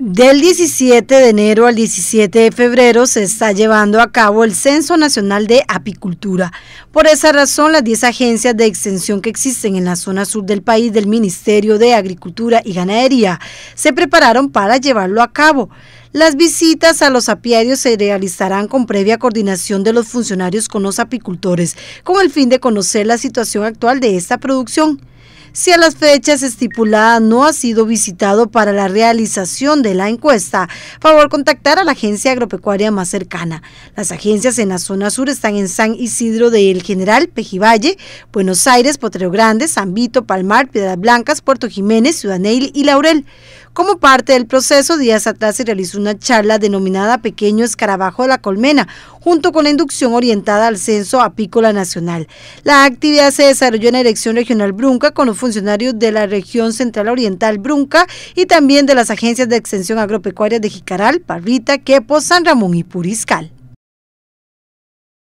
Del 17 de enero al 17 de febrero se está llevando a cabo el Censo Nacional de Apicultura. Por esa razón, las 10 agencias de extensión que existen en la zona sur del país del Ministerio de Agricultura y Ganadería se prepararon para llevarlo a cabo. Las visitas a los apiarios se realizarán con previa coordinación de los funcionarios con los apicultores, con el fin de conocer la situación actual de esta producción. Si a las fechas estipuladas no ha sido visitado para la realización de la encuesta, favor contactar a la agencia agropecuaria más cercana. Las agencias en la zona sur están en San Isidro de El General, Pejivalle, Buenos Aires, Potrero Grande, San Vito, Palmar, Piedras Blancas, Puerto Jiménez, Neil y Laurel. Como parte del proceso, días atrás se realizó una charla denominada Pequeño Escarabajo de la Colmena, junto con la inducción orientada al Censo Apícola Nacional. La actividad se desarrolló en la Dirección Regional Brunca con los funcionarios de la Región Central Oriental Brunca y también de las agencias de extensión agropecuaria de Jicaral, Parrita, Quepo, San Ramón y Puriscal.